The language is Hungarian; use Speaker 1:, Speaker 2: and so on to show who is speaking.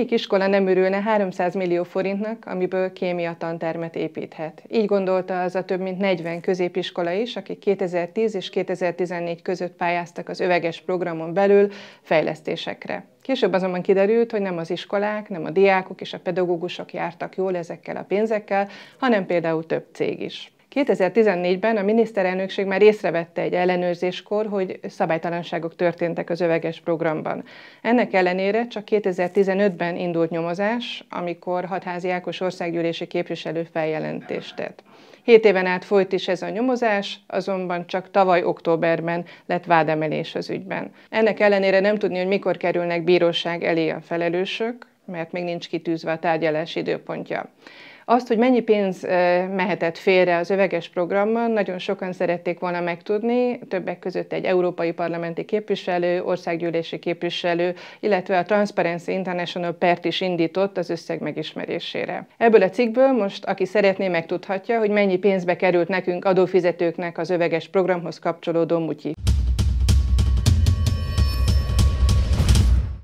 Speaker 1: melyik iskola nem örülne 300 millió forintnak, amiből kémia tantermet építhet? Így gondolta az a több mint 40 középiskola is, akik 2010 és 2014 között pályáztak az öveges programon belül fejlesztésekre. Később azonban kiderült, hogy nem az iskolák, nem a diákok és a pedagógusok jártak jól ezekkel a pénzekkel, hanem például több cég is. 2014-ben a miniszterelnökség már észrevette egy ellenőrzéskor, hogy szabálytalanságok történtek az öveges programban. Ennek ellenére csak 2015-ben indult nyomozás, amikor Hatházi Ákos országgyűlési képviselő feljelentést tett. Hét éven át folyt is ez a nyomozás, azonban csak tavaly októberben lett vádemelés az ügyben. Ennek ellenére nem tudni, hogy mikor kerülnek bíróság elé a felelősök, mert még nincs kitűzve a tárgyalás időpontja. Azt, hogy mennyi pénz mehetett félre az öveges programban, nagyon sokan szerették volna megtudni, többek között egy európai parlamenti képviselő, országgyűlési képviselő, illetve a Transparency International pert is indított az összeg megismerésére. Ebből a cikkből most, aki szeretné, megtudhatja, hogy mennyi pénzbe került nekünk adófizetőknek az öveges programhoz kapcsolódó mutyi.